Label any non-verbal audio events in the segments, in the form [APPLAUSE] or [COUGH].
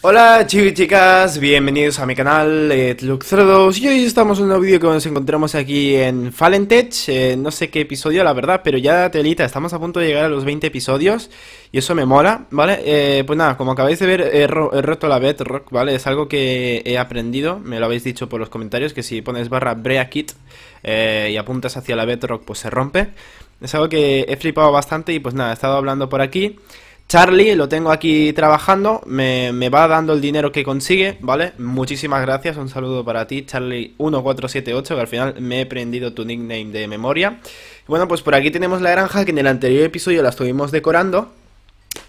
Hola chicos y chicas, bienvenidos a mi canal eh, 2 y hoy estamos en un nuevo vídeo que nos encontramos aquí en Falentech eh, No sé qué episodio la verdad, pero ya telita, estamos a punto de llegar a los 20 episodios y eso me mola, ¿vale? Eh, pues nada, como acabáis de ver he, roto la bedrock, ¿vale? Es algo que he aprendido, me lo habéis dicho por los comentarios que si pones barra breakit eh, y apuntas hacia la bedrock pues se rompe Es algo que he flipado bastante y pues nada, he estado hablando por aquí Charlie, lo tengo aquí trabajando, me, va dando el dinero que consigue, ¿vale? Muchísimas gracias, un saludo para ti, Charlie1478, que al final me he prendido tu nickname de memoria. Bueno, pues por aquí tenemos la granja, que en el anterior episodio la estuvimos decorando.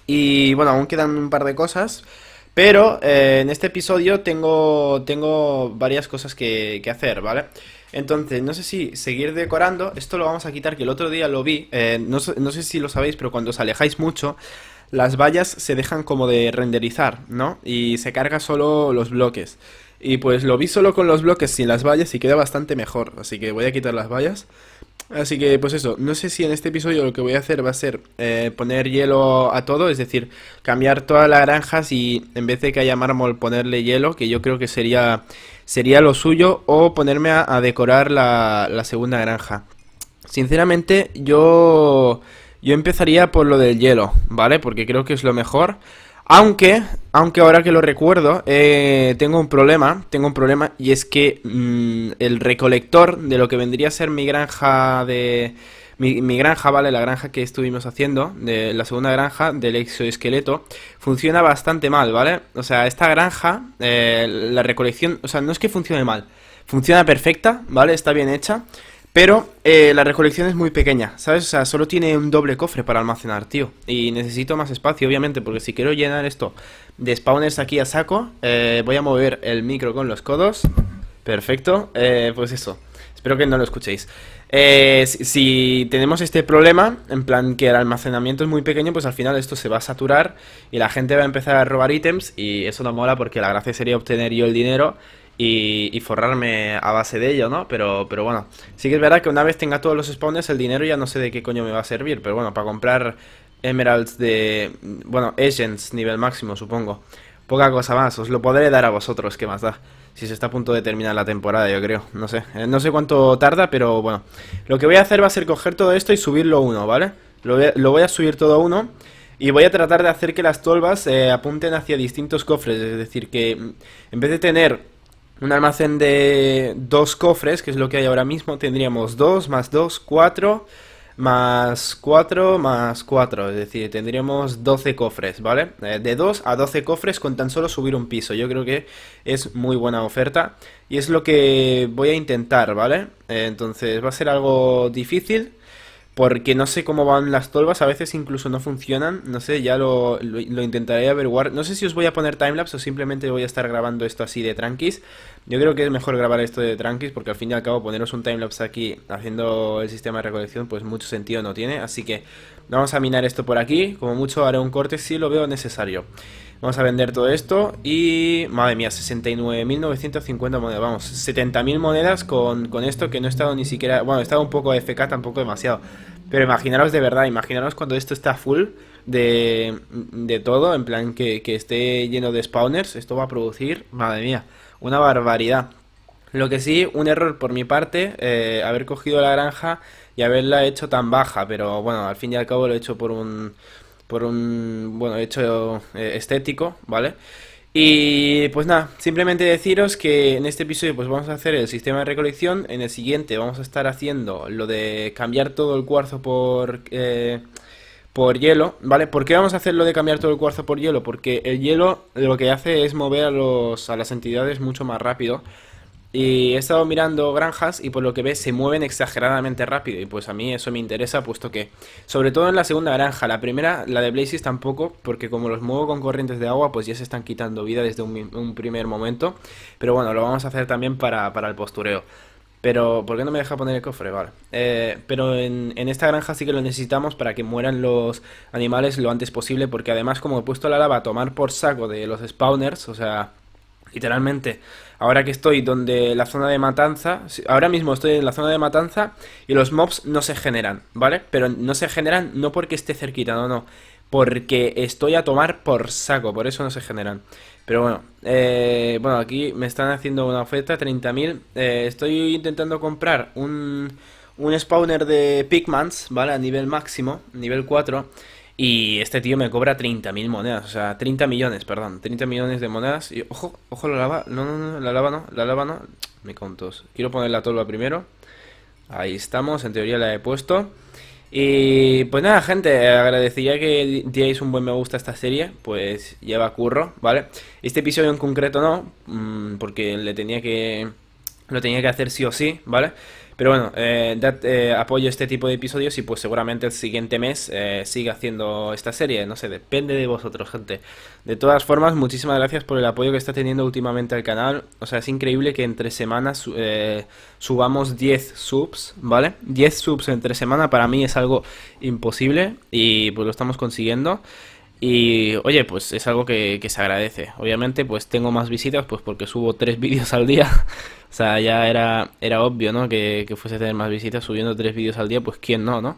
Y bueno, aún quedan un par de cosas. Pero eh, en este episodio tengo, tengo varias cosas que, hacer, ¿vale? Entonces, no sé si seguir decorando, esto lo vamos a quitar, que el otro día lo vi, eh, no, no sé si lo sabéis, pero cuando os alejáis mucho, las vallas se dejan como de renderizar, ¿no? Y se carga solo los bloques. Y pues lo vi solo con los bloques sin las vallas y queda bastante mejor, así que voy a quitar las vallas. Así que pues eso, no sé si en este episodio lo que voy a hacer va a ser eh, poner hielo a todo, es decir, cambiar todas las granjas y en vez de que haya mármol ponerle hielo, que yo creo que sería, sería lo suyo, o ponerme a, decorar la, la segunda granja. Sinceramente yo yo empezaría por lo del hielo, ¿vale? Porque creo que es lo mejor. Aunque, aunque ahora que lo recuerdo, eh, tengo un problema, tengo un problema y es que mm, el recolector de lo que vendría a ser mi granja de... Mi, granja, ¿vale? La granja que estuvimos haciendo, de la segunda granja del exoesqueleto, funciona bastante mal, ¿vale? O sea, esta granja, eh, la recolección, o sea, no es que funcione mal, funciona perfecta, ¿vale? Está bien hecha. Pero eh, la recolección es muy pequeña, ¿sabes? O sea, solo tiene un doble cofre para almacenar, tío. Y necesito más espacio, obviamente, porque si quiero llenar esto de spawners aquí a saco, eh, voy a mover el micro con los codos. Perfecto, eh, pues eso. Espero que no lo escuchéis. si, si, tenemos este problema, en plan que el almacenamiento es muy pequeño, pues al final esto se va a saturar y la gente va a empezar a robar ítems y eso no mola porque la gracia sería obtener yo el dinero y, forrarme a base de ello, ¿no? Pero, pero bueno, sí que es verdad que una vez tenga todos los spawns, el dinero ya no sé de qué coño me va a servir, pero bueno, para comprar emeralds de, bueno, agents nivel máximo, supongo. Poca cosa más, os lo podré dar a vosotros, ¿qué más da? Si se está a punto de terminar la temporada, yo creo, no sé. Eh, no sé cuánto tarda, pero bueno. Lo que voy a hacer va a ser coger todo esto y subirlo uno, ¿vale? Lo voy a, subir todo uno. Y voy a tratar de hacer que las tolvas eh, apunten hacia distintos cofres, es decir, que mm, en vez de tener un almacén de dos cofres, que es lo que hay ahora mismo, tendríamos dos más dos, cuatro, más cuatro, más cuatro, es decir, tendríamos 12 cofres, ¿vale? Eh, de dos a 12 cofres con tan solo subir un piso, yo creo que es muy buena oferta y es lo que voy a intentar, ¿vale? Eh, entonces va a ser algo difícil, porque no sé cómo van las tolvas, a veces incluso no funcionan. No sé, ya lo, lo, intentaré averiguar. No sé si os voy a poner timelapse o simplemente voy a estar grabando esto así de tranquis. Yo creo que es mejor grabar esto de tranquis porque al fin y al cabo poneros un timelapse aquí haciendo el sistema de recolección pues mucho sentido no tiene. Así que vamos a minar esto por aquí. Como mucho haré un corte si lo veo necesario. Vamos a vender todo esto y... Madre mía, 69.950 monedas. Vamos, 70.000 monedas con, esto que no he estado ni siquiera... Bueno, he estado un poco de FK, tampoco demasiado. Pero imaginaros de verdad, imaginaros cuando esto está full de, de todo. En plan que, que esté lleno de spawners. Esto va a producir... Madre mía una barbaridad. Lo que sí, un error por mi parte, eh, haber cogido la granja y haberla hecho tan baja, pero bueno, al fin y al cabo lo he hecho por un, por un bueno, hecho eh, estético, ¿vale? Y pues nada, simplemente deciros que en este episodio pues vamos a hacer el sistema de recolección, en el siguiente vamos a estar haciendo lo de cambiar todo el cuarzo por... Eh, por hielo, ¿vale? ¿Por qué vamos a hacer lo de cambiar todo el cuarzo por hielo? Porque el hielo lo que hace es mover a, las entidades mucho más rápido. Y he estado mirando granjas y por lo que ve se mueven exageradamente rápido y pues a mí eso me interesa puesto que, sobre todo en la segunda granja, la primera, la de Blazes tampoco, porque como los muevo con corrientes de agua pues ya se están quitando vida desde un, primer momento, pero bueno, lo vamos a hacer también para, para el postureo. Pero, ¿por qué no me deja poner el cofre? Vale. Eh, pero en, en, esta granja sí que lo necesitamos para que mueran los animales lo antes posible. Porque además, como he puesto la lava a tomar por saco de los spawners, o sea, literalmente, ahora que estoy donde la zona de matanza, ahora mismo estoy en la zona de matanza y los mobs no se generan, ¿vale? Pero no se generan no porque esté cerquita, no, no porque estoy a tomar por saco, por eso no se generan. Pero bueno, eh, bueno, aquí me están haciendo una oferta, 30.000. Eh, estoy intentando comprar un, spawner de Pigmans, ¿vale? A nivel máximo, nivel 4. Y este tío me cobra 30.000 monedas, o sea, 30 millones, perdón, 30 millones de monedas. Y ojo, ojo, la lava, no, no, no, la lava no, la lava no. Me contos. Quiero poner la tolva primero. Ahí estamos, en teoría la he puesto. Y pues nada, gente, agradecería que dierais un buen me gusta a esta serie, pues lleva curro, ¿vale? Este episodio en concreto no, mm, porque le tenía que lo tenía que hacer sí o sí, ¿vale? Pero bueno, eh, eh, apoyo este tipo de episodios y pues seguramente el siguiente mes eh, siga haciendo esta serie. No sé, depende de vosotros, gente. De todas formas, muchísimas gracias por el apoyo que está teniendo últimamente al canal. O sea, es increíble que entre semanas subamos 10 subs, ¿vale? 10 subs entre semanas para mí es algo imposible y pues lo estamos consiguiendo. Y oye, pues es algo que, se agradece. Obviamente, pues tengo más visitas, pues porque subo tres [LAUGHS] vídeos al día. o sea, ya era, era obvio, ¿no? Que, fuese a tener más visitas subiendo tres vídeos al día, pues quién no, ¿no?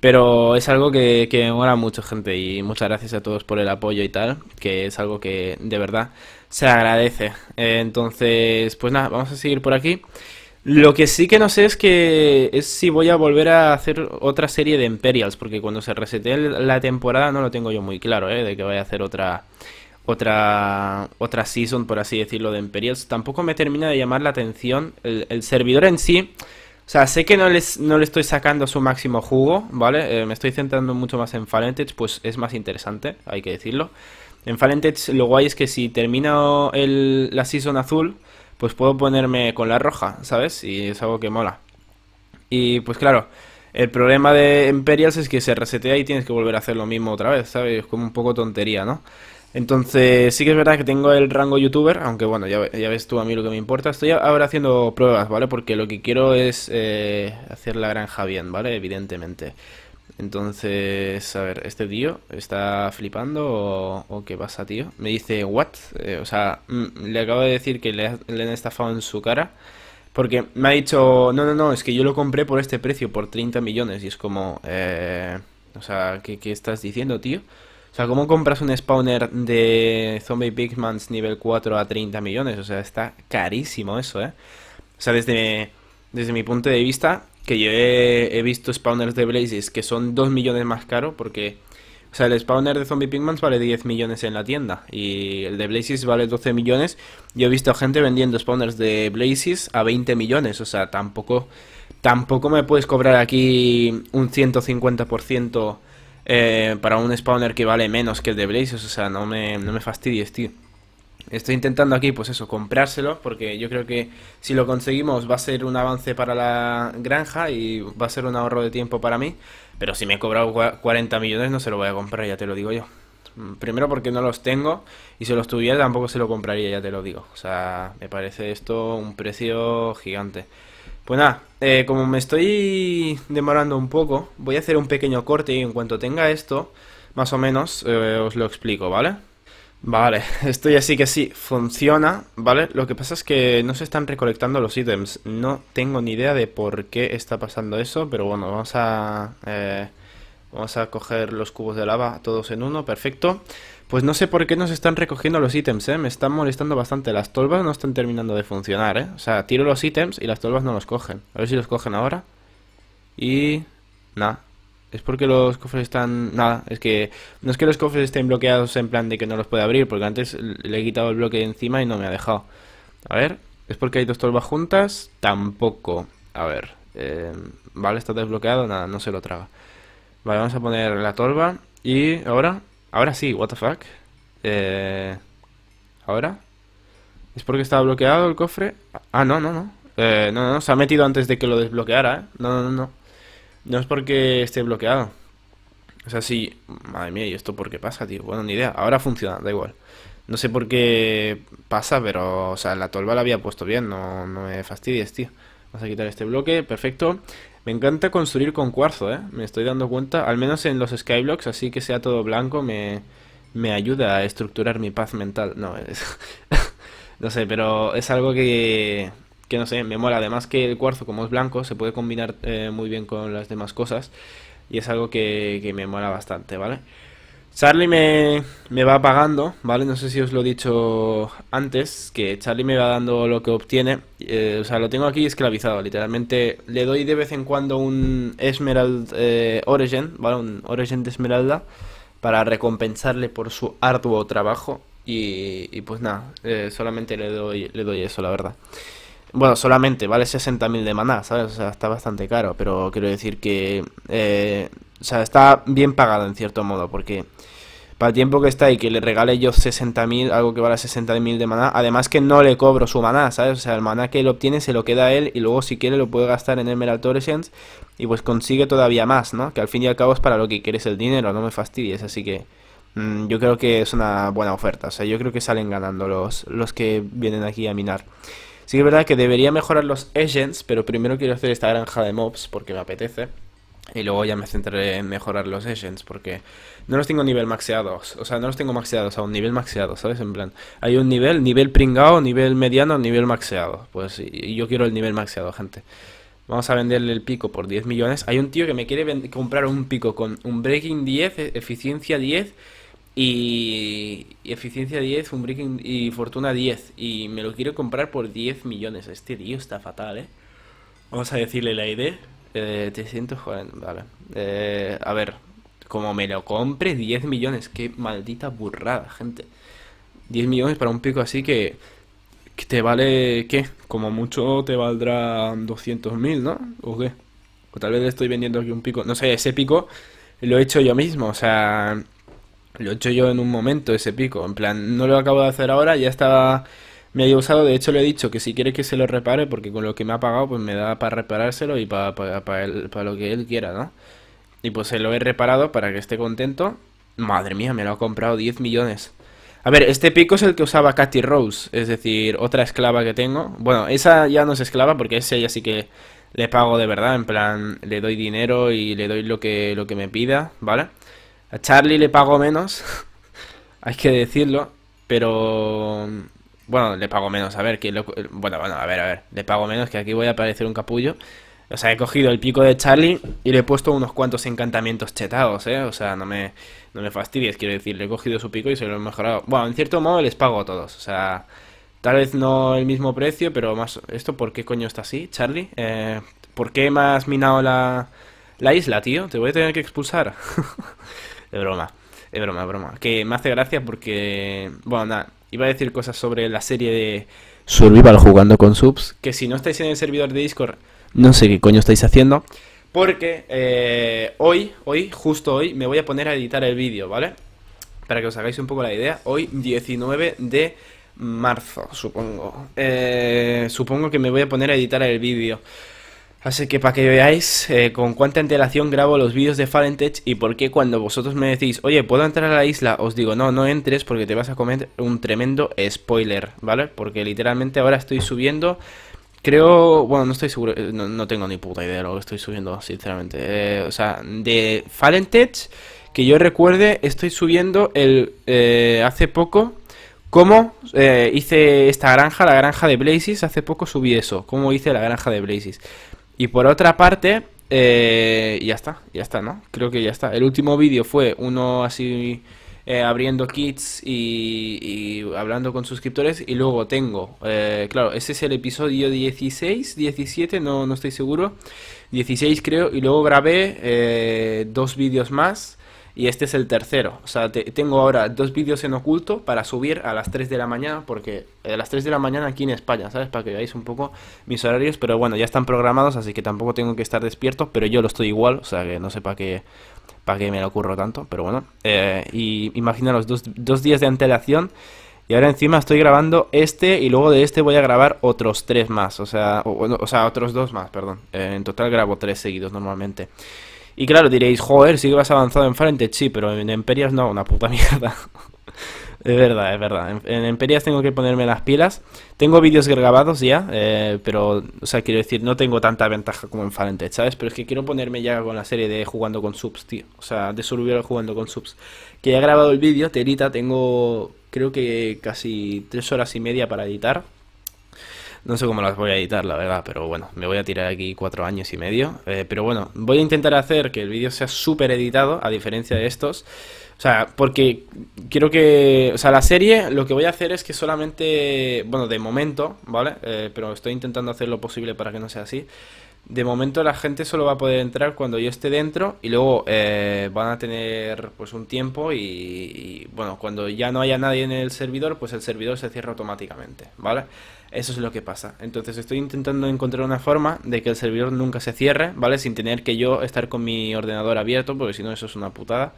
Pero es algo que, que me mola mucho, gente. Y muchas gracias a todos por el apoyo y tal, que es algo que de verdad se agradece. entonces, pues nada, vamos a seguir por aquí. Lo que sí que no sé es que es si voy a volver a hacer otra serie de Imperials, porque cuando se resete la temporada no lo tengo yo muy claro, ¿eh? de que voy a hacer otra otra otra season, por así decirlo, de Imperials. Tampoco me termina de llamar la atención el, servidor en sí. O sea, sé que no, les, no le estoy sacando su máximo jugo, ¿vale? Eh, me estoy centrando mucho más en Falentech, pues es más interesante, hay que decirlo. En Falentech lo guay es que si termino el, la season azul, pues puedo ponerme con la roja, ¿sabes? Y es algo que mola. Y pues claro, el problema de Imperials es que se resetea y tienes que volver a hacer lo mismo otra vez, ¿sabes? Es como un poco tontería, ¿no? Entonces, sí que es verdad que tengo el rango youtuber, aunque bueno, ya, ya ves tú a mí lo que me importa. Estoy ahora haciendo pruebas, ¿vale? Porque lo que quiero es eh, hacer la granja bien, ¿vale? Evidentemente. Entonces, a ver, ¿este tío está flipando o, qué pasa, tío? Me dice, ¿what? Eh, o sea, mm, le acabo de decir que le, han estafado en su cara. Porque me ha dicho, no, no, no, es que yo lo compré por este precio, por 30 millones. Y es como, eh, o sea, ¿qué, estás diciendo, tío? O sea, ¿cómo compras un spawner de Zombie Mans nivel 4 a 30 millones? O sea, está carísimo eso, ¿eh? O sea, desde, desde mi punto de vista, que yo he, visto spawners de Blazes que son 2 millones más caros porque... O sea, el spawner de Zombie Pigmans vale 10 millones en la tienda y el de Blazes vale 12 millones. Yo he visto gente vendiendo spawners de Blazes a 20 millones, o sea, tampoco, tampoco me puedes cobrar aquí un 150% eh, para un spawner que vale menos que el de Blazes, o sea, no me, no me fastidies, tío. Estoy intentando aquí, pues eso, comprárselo, porque yo creo que si lo conseguimos va a ser un avance para la granja y va a ser un ahorro de tiempo para mí. Pero si me he cobrado 40 millones no se lo voy a comprar, ya te lo digo yo. Mm, primero porque no los tengo y si los tuviera tampoco se lo compraría, ya te lo digo. O sea, me parece esto un precio gigante. Pues nada, eh, como me estoy demorando un poco, voy a hacer un pequeño corte y en cuanto tenga esto, más o menos, eh, os lo explico, ¿vale? Vale, [LAUGHS] esto ya sí que sí funciona, ¿vale? Lo que pasa es que no se están recolectando los ítems. No tengo ni idea de por qué está pasando eso, pero bueno, vamos a... Eh, vamos a coger los cubos de lava todos en uno, perfecto. Pues no sé por qué no se están recogiendo los ítems, ¿eh? Me están molestando bastante. Las tolvas no están terminando de funcionar, ¿eh? O sea, tiro los ítems y las tolvas no los cogen. A ver si los cogen ahora. Y... Nah, ¿Es porque los cofres están...? Nada, es que no es que los cofres estén bloqueados en plan de que no los puede abrir, porque antes le he quitado el bloque encima y no me ha dejado. A ver, ¿es porque hay dos torbas juntas? Tampoco. A ver, eh, vale, está desbloqueado, nada, no se lo traga. Vale, vamos a poner la torba y ahora, ahora sí, what the fuck. Eh, ¿Ahora? ¿Es porque estaba bloqueado el cofre? Ah, no, no, no. Eh, no, no, se ha metido antes de que lo desbloqueara, ¿eh? No, No, no, no. No es porque esté bloqueado. O sea, sí. Madre mía, ¿y esto por qué pasa, tío? Bueno, ni idea. Ahora funciona, da igual. No sé por qué pasa, pero, o sea, la tolva la había puesto bien. No, no me fastidies, tío. Vamos a quitar este bloque, perfecto. Me encanta construir con cuarzo, ¿eh? Me estoy dando cuenta, al menos en los skyblocks, así que sea todo blanco me, me ayuda a estructurar mi paz mental. No, es, [LAUGHS] no sé, pero es algo que, que no sé, me mola. Además que el cuarzo, como es blanco, se puede combinar eh, muy bien con las demás cosas. Y es algo que, me mola bastante, ¿vale? Charlie me, va pagando, ¿vale? No sé si os lo he dicho antes, que Charlie me va dando lo que obtiene. Eh, o sea, lo tengo aquí esclavizado, literalmente. Le doy de vez en cuando un Esmeralda eh, Origin, ¿vale? Un Origin de Esmeralda para recompensarle por su arduo trabajo. Y, pues nada, solamente le doy, le doy eso, la verdad. Bueno, solamente vale 60.000 de maná, ¿sabes? O sea, está bastante caro, pero quiero decir que... Eh, o sea, está bien pagado en cierto modo, porque... Para el tiempo que está y que le regale yo 60.000, algo que vale 60.000 de maná. Además que no le cobro su maná, ¿sabes? O sea, el maná que él obtiene se lo queda a él y luego si quiere lo puede gastar en Emerald Torrescence y pues consigue todavía más, ¿no? Que al fin y al cabo es para lo que quieres el dinero, no me fastidies. Así que mm, yo creo que es una buena oferta. O sea, yo creo que salen ganando los, los que vienen aquí a minar. Sí es verdad que debería mejorar los agents, pero primero quiero hacer esta granja de mobs porque me apetece. Y luego ya me centraré en mejorar los agents porque no los tengo nivel maxeados. O sea, no los tengo maxeados a un nivel maxeado, ¿sabes? En plan, hay un nivel, nivel pringado, nivel mediano, nivel maxeado. Pues yo quiero el nivel maxeado, gente. Vamos a venderle el pico por 10 millones. Hay un tío que me quiere comprar un pico con un breaking 10, e-, eficiencia 10 y, eficiencia 10, un breaking y fortuna 10. Y me lo quiero comprar por 10 millones. Este tío está fatal, ¿eh? Vamos a decirle la idea Eh, 340, vale. Eh, a ver, como me lo compre, 10 millones. Qué maldita burrada, gente. 10 millones para un pico así que, te vale, ¿qué? Como mucho te valdrá 200.000, ¿no? ¿O qué? O tal vez le estoy vendiendo aquí un pico. No sé, ese pico lo he hecho yo mismo. O sea, lo he hecho yo en un momento ese pico. En plan, no lo acabo de hacer ahora, ya estaba. Me había usado, de hecho le he dicho que si quiere que se lo repare, porque con lo que me ha pagado, pues me da para reparárselo y para, para, para, lo que él quiera, ¿no? Y pues se lo he reparado para que esté contento. Madre mía, me lo ha comprado 10 millones. A ver, este pico es el que usaba Katy Rose, es decir, otra esclava que tengo. Bueno, esa ya no es esclava porque esa ya sí que le pago de verdad, en plan, le doy dinero y le doy lo que, lo que me pida, ¿vale? A Charlie le pago menos, [LAUGHS] hay que decirlo, pero... Bueno, le pago menos, a ver, que bueno, bueno, a ver, a ver, le pago menos, que aquí voy a aparecer un capullo. O sea, he cogido el pico de Charlie y le he puesto unos cuantos encantamientos chetados, ¿eh? O sea, no me, no me fastidies, quiero decir, le he cogido su pico y se lo he mejorado. Bueno, en cierto modo les pago a todos, o sea, tal vez no el mismo precio, pero más... ¿Esto por qué coño está así, Charlie? Eh, ¿Por qué me has minado la, la isla, tío? Te voy a tener que expulsar. [LAUGHS] De broma. De broma, broma. Que me hace gracia porque. Bueno, nada. Iba a decir cosas sobre la serie de Survival jugando con subs. Que si no estáis en el servidor de Discord, no sé qué coño estáis haciendo. Porque eh, hoy, hoy, justo hoy, me voy a poner a editar el vídeo, ¿vale? Para que os hagáis un poco la idea. Hoy, 19 de marzo, supongo. Eh, supongo que me voy a poner a editar el vídeo. Así que para que veáis eh, con cuánta antelación grabo los vídeos de Tech y por qué cuando vosotros me decís, oye, ¿puedo entrar a la isla? Os digo, no, no entres porque te vas a comer un tremendo spoiler, ¿vale? Porque literalmente ahora estoy subiendo, creo, bueno, no estoy seguro, eh, no, tengo ni puta idea de lo que estoy subiendo, sinceramente. Eh, o sea, de Tech, que yo recuerde, estoy subiendo el hace poco, cómo hice esta granja, la granja de Blazes. Hace poco subí eso, cómo hice la granja de Blazes. Y por otra parte, eh, ya está, ya está, ¿no? Creo que ya está. El último vídeo fue uno así eh, abriendo kits y, hablando con suscriptores. Y luego tengo, eh, claro, ese es el episodio 16, 17, no, no estoy seguro. 16 creo. Y luego grabé dos vídeos más y este es el tercero. O sea, tengo ahora dos vídeos en oculto para subir a las 3 de la mañana, porque eh, a las 3 de la mañana aquí en España, ¿sabes? Para que veáis un poco mis horarios, pero bueno, ya están programados, así que tampoco tengo que estar despierto, pero yo lo estoy igual, o sea que no sé para qué, qué me lo ocurro tanto, pero bueno. Eh, y imaginaros, dos, días de antelación. Y ahora encima estoy grabando este y luego de este voy a grabar otros tres más, o sea, o, sea otros dos más, perdón. Eh, en total grabo tres seguidos normalmente. Y claro, diréis, joder, sí que vas avanzado en frente, sí, pero en Emperias no, una puta [LAUGHS] mierda. es verdad, es verdad. En, Emperias tengo que ponerme las pilas. Tengo vídeos grabados ya, eh, pero, o sea, quiero decir, no tengo tanta ventaja como en Falente, ¿sabes? Pero es que quiero ponerme ya con la serie de jugando con subs, tío. O sea, de survival jugando con subs. Que ya he grabado el vídeo, te Terita, tengo creo que casi tres horas y media para editar. No sé cómo las voy a editar, la verdad, pero bueno, me voy a tirar aquí cuatro años y medio. Eh, pero bueno, voy a intentar hacer que el vídeo sea súper editado, a diferencia de estos. O sea, porque quiero que... O sea, la serie lo que voy a hacer es que solamente... Bueno, de momento, ¿vale? Eh, pero estoy intentando hacer lo posible para que no sea así. De momento la gente solo va a poder entrar cuando yo esté dentro y luego eh, van a tener pues un tiempo y, y bueno, cuando ya no haya nadie en el servidor, pues el servidor se cierra automáticamente, ¿vale? Eso es lo que pasa. Entonces estoy intentando encontrar una forma de que el servidor nunca se cierre, ¿vale? Sin tener que yo estar con mi ordenador abierto, porque si no eso es una putada.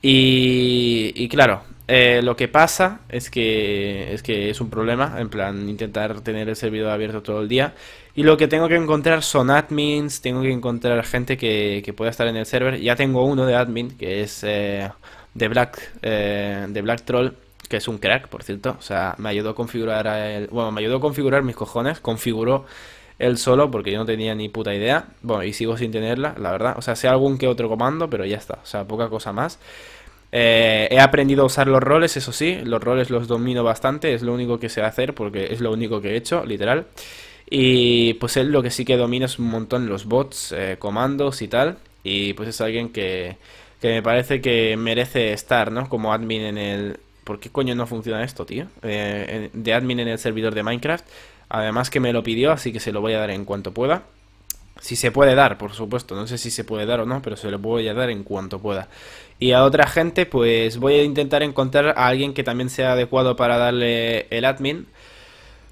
Y, y claro, eh, lo que pasa es que, es que es un problema, en plan intentar tener el servidor abierto todo el día. Y lo que tengo que encontrar son admins, tengo que encontrar gente que, pueda estar en el server. Ya tengo uno de admin, que es eh, de, Black, eh, de Black Troll que es un crack, por cierto. O sea, me ayudó a configurar Bueno, me ayudó a configurar mis cojones. Configuró él solo porque yo no tenía ni puta idea. Bueno, y sigo sin tenerla, la verdad. O sea, sé algún que otro comando, pero ya está. O sea, poca cosa más. Eh, he aprendido a usar los roles, eso sí. Los roles los domino bastante. Es lo único que sé hacer porque es lo único que he hecho, literal. Y pues él lo que sí que domina es un montón los bots, eh, comandos y tal. Y pues es alguien que, que me parece que merece estar, ¿no? Como admin en el, ¿por qué coño no funciona esto, tío? Eh, de admin en el servidor de Minecraft. Además que me lo pidió, así que se lo voy a dar en cuanto pueda. Si se puede dar, por supuesto. No sé si se puede dar o no, pero se lo voy a dar en cuanto pueda. Y a otra gente, pues voy a intentar encontrar a alguien que también sea adecuado para darle el admin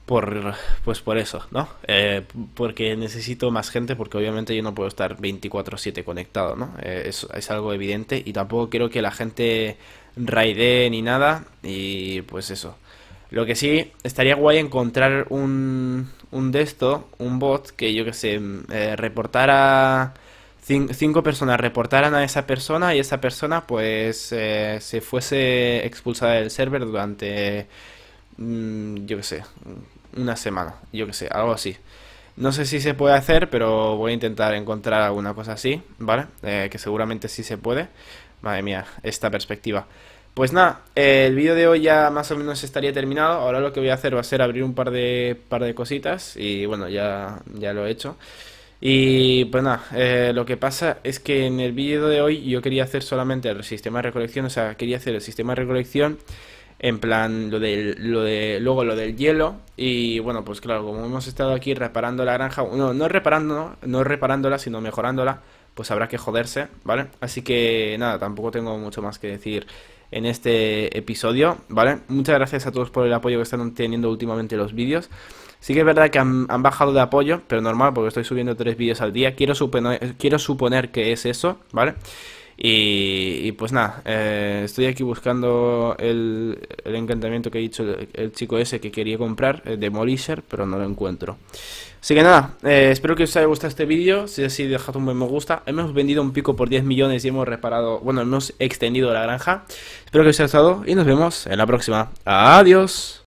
por pues por eso, ¿no? Eh, porque necesito más gente, porque obviamente yo no puedo estar 24/7 conectado, ¿no? Eh, es, algo evidente y tampoco quiero que la gente raidee ni nada y pues eso. Lo que sí, estaría guay encontrar un, un de esto, un bot que yo que sé, mm, eh, reportara... cinco personas reportaran a esa persona y esa persona pues se fuese expulsada del server durante... Mm, yo que sé, una semana, yo que sé, algo así. No sé si se puede hacer, pero voy a intentar encontrar alguna cosa así, ¿vale? Eh, que seguramente sí se puede. Madre mía, esta perspectiva. Pues nada, el vídeo de hoy ya más o menos estaría terminado. Ahora lo que voy a hacer va a ser abrir un par de, par de cositas y bueno, ya, ya lo he hecho. Y pues nada, eh, lo que pasa es que en el vídeo de hoy yo quería hacer solamente el sistema de recolección, o sea, quería hacer el sistema de recolección en plan lo lo de luego lo del hielo y bueno pues claro como hemos estado aquí reparando la granja no no reparando no reparándola sino mejorándola pues habrá que joderse vale así que nada tampoco tengo mucho más que decir en este episodio vale muchas gracias a todos por el apoyo que están teniendo últimamente los vídeos Sí que es verdad que han, bajado de apoyo, pero normal, porque estoy subiendo tres vídeos al día. Quiero, quiero suponer que es eso, ¿vale? Y, pues nada, eh, estoy aquí buscando el, encantamiento que ha dicho el, chico ese que quería comprar, el Demolisher, pero no lo encuentro. Así que nada, eh, espero que os haya gustado este vídeo. Si es así, dejad un buen me gusta. Hemos vendido un pico por 10 millones y hemos reparado, bueno, hemos extendido la granja. Espero que os haya gustado y nos vemos en la próxima. Adiós.